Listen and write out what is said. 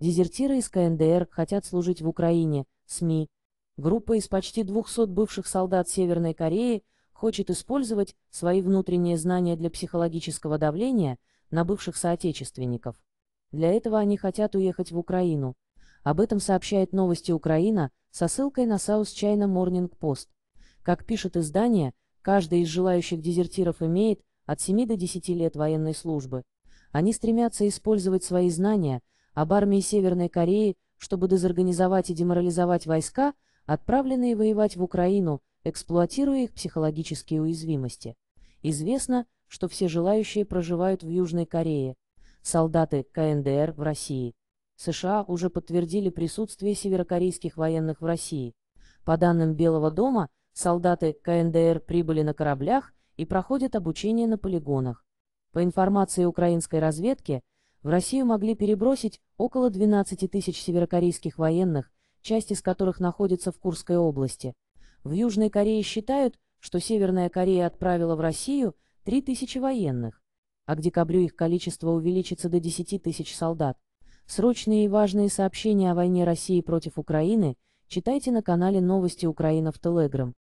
Дезертиры из КНДР хотят служить в Украине, СМИ. Группа из почти 200 бывших солдат Северной Кореи хочет использовать свои внутренние знания для психологического давления на бывших соотечественников. Для этого они хотят уехать в Украину. Об этом сообщает новости Украина со ссылкой на South China Morning Post. Как пишет издание, каждый из желающих дезертиров имеет от 7 до 10 лет военной службы. Они стремятся использовать свои знания – об армии Северной Кореи, чтобы дезорганизовать и деморализовать войска, отправленные воевать в Украину, эксплуатируя их психологические уязвимости. Известно, что все желающие проживают в Южной Корее. Солдаты КНДР в России. США уже подтвердили присутствие северокорейских военных в России. По данным Белого дома, солдаты КНДР прибыли на кораблях и проходят обучение на полигонах. По информации украинской разведки, в Россию могли перебросить около 12 тысяч северокорейских военных, часть из которых находится в Курской области. В Южной Корее считают, что Северная Корея отправила в Россию 3 тысячи военных, а к декабрю их количество увеличится до 10 тысяч солдат. Срочные и важные сообщения о войне России против Украины читайте на канале «Новости Украина» в Телеграм.